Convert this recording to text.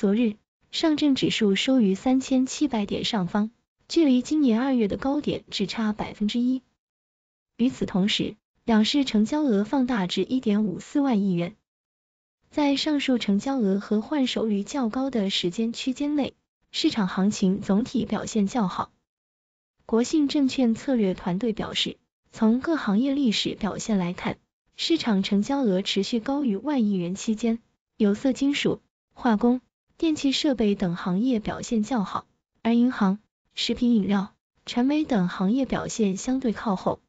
昨日，上证指数收于三千七百点上方，距离今年二月的高点只差百分之一。与此同时，两市成交额放大至一点五四万亿元。在上述成交额和换手率较高的时间区间内，市场行情总体表现较好。国信证券策略团队表示，从各行业历史表现来看，市场成交额持续高于万亿元期间，有色金属、化工。电气设备等行业表现较好，而银行、食品饮料、传媒等行业表现相对靠后。